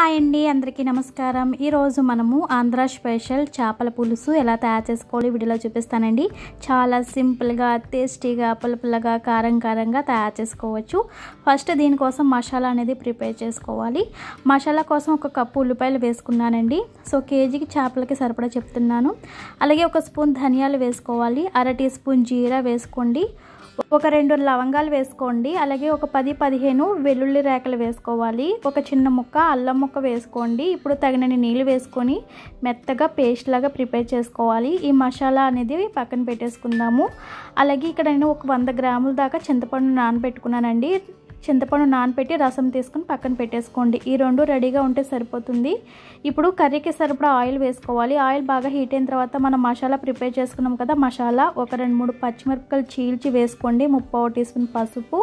hi అండి అందరికీ నమస్కారం ఈరోజు మనము ఆంధ్ర స్పెషల్ చేపల పులుసు ఎలా తయారు చేసుకోవాలి వీడియోలో చూపిస్తానండి చాలా సింపుల్గా టేస్టీగా పులపులగా కారం కారంగా తయారు చేసుకోవచ్చు ఫస్ట్ దీనికోసం మసాలా అనేది ప్రిపేర్ చేసుకోవాలి మసాలా కోసం ఒక కప్పు ఉల్లిపాయలు వేసుకున్నానండి సో కేజీకి చేపలకి సరిపడా చెప్తున్నాను అలాగే ఒక స్పూన్ ధనియాలు వేసుకోవాలి అర టీ స్పూన్ జీరా వేసుకోండి ఒక రెండు లవంగాలు వేసుకోండి అలాగే ఒక పది పదిహేను వెల్లుల్లి రేకలు వేసుకోవాలి ఒక చిన్న ముక్క అల్లం ముక్క వేసుకోండి ఇప్పుడు తగినన్ని నీళ్ళు వేసుకొని మెత్తగా పేస్ట్ లాగా ప్రిపేర్ చేసుకోవాలి ఈ మసాలా అనేది పక్కన పెట్టేసుకుందాము అలాగే ఇక్కడ నేను ఒక వంద గ్రాముల దాకా చింతపండు నానబెట్టుకున్నానండి చింతపండు నానపెట్టి రసం తీసుకుని పక్కన పెట్టేసుకోండి ఈ రెండు రెడీగా ఉంటే సరిపోతుంది ఇప్పుడు కర్రీకి సరిపడా ఆయిల్ వేసుకోవాలి ఆయిల్ బాగా హీట్ అయిన తర్వాత మనం మసాలా ప్రిపేర్ చేసుకున్నాం కదా మసాలా ఒక రెండు మూడు పచ్చిమిరపకాయలు చీల్చి వేసుకోండి ముప్పై టీ స్పూన్ పసుపు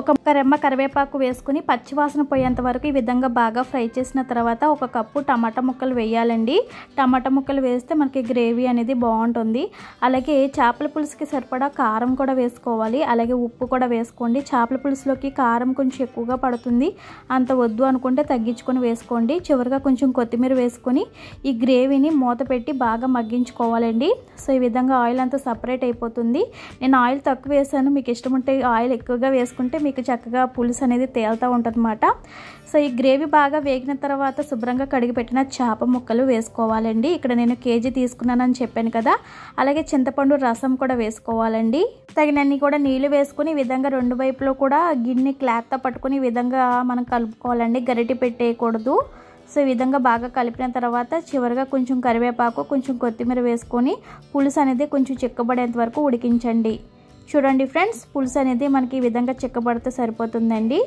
ఒక రెమ్మ కరివేపాకు వేసుకుని పచ్చివాసన పోయేంత వరకు ఈ విధంగా బాగా ఫ్రై చేసిన తర్వాత ఒక కప్పు టమాటా ముక్కలు వేయాలండి టమాటా ముక్కలు వేస్తే మనకి గ్రేవీ అనేది బాగుంటుంది అలాగే చేపల పులుసుకి సరిపడా కారం కూడా వేసుకోవాలి అలాగే ఉప్పు కూడా వేసుకోండి చేపల పులుసులోకి కారం కారం కొంచెం ఎక్కువగా పడుతుంది అంత వద్దు అనుకుంటే తగ్గించుకొని వేసుకోండి చివరిగా కొంచెం కొత్తిమీర వేసుకొని ఈ గ్రేవీని మూత పెట్టి బాగా మగ్గించుకోవాలండి సో ఈ విధంగా ఆయిల్ అంతా సపరేట్ అయిపోతుంది నేను ఆయిల్ తక్కువ వేసాను మీకు ఇష్టం ఉంటే ఆయిల్ ఎక్కువగా వేసుకుంటే మీకు చక్కగా పులుసు అనేది తేలుతూ ఉంటుందన్నమాట సో ఈ గ్రేవీ బాగా వేగిన తర్వాత శుభ్రంగా కడిగి పెట్టిన చేప ముక్కలు వేసుకోవాలండి ఇక్కడ నేను కేజీ తీసుకున్నానని చెప్పాను కదా అలాగే చింతపండు రసం కూడా వేసుకోవాలండి తగినన్ని కూడా నీళ్ళు వేసుకుని ఈ విధంగా రెండు వైపులో కూడా గిన్నె క్లాత్తో పట్టుకుని ఈ విధంగా మనం కలుపుకోవాలండి గరిటి పెట్టేయకూడదు సో ఈ విధంగా బాగా కలిపిన తర్వాత చివరిగా కొంచెం కరివేపాకు కొంచెం కొత్తిమీర వేసుకొని పులుసు అనేది కొంచెం చిక్కబడేంత వరకు ఉడికించండి చూడండి ఫ్రెండ్స్ పులుసు అనేది మనకి ఈ విధంగా చిక్కబడితే సరిపోతుందండి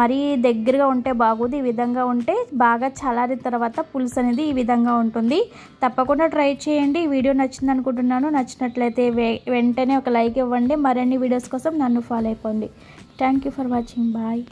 మరీ దగ్గరగా ఉంటే బాగోదు ఈ విధంగా ఉంటే బాగా చల్లారిన తర్వాత పులుసు అనేది ఈ విధంగా ఉంటుంది తప్పకుండా ట్రై చేయండి వీడియో నచ్చింది అనుకుంటున్నాను నచ్చినట్లయితే వెంటనే ఒక లైక్ ఇవ్వండి మరిన్ని వీడియోస్ కోసం నన్ను ఫాలో అయిపోండి thank you for watching bye